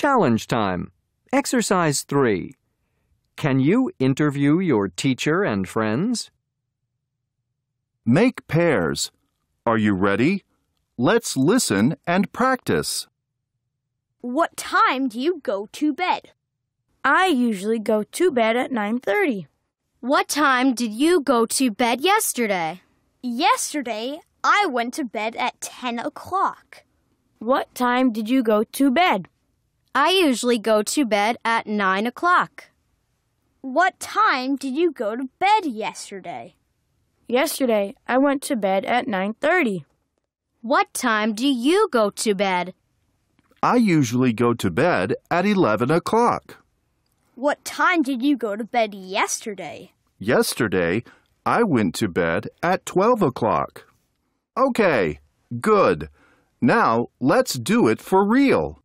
Challenge time. Exercise 3. Can you interview your teacher and friends? Make pairs. Are you ready? Let's listen and practice. What time do you go to bed? I usually go to bed at 9.30. What time did you go to bed yesterday? Yesterday, I went to bed at 10 o'clock. What time did you go to bed? I usually go to bed at 9 o'clock. What time did you go to bed yesterday? Yesterday, I went to bed at 9.30. What time do you go to bed? I usually go to bed at 11 o'clock. What time did you go to bed yesterday? Yesterday, I went to bed at 12 o'clock. Okay, good. Now, let's do it for real.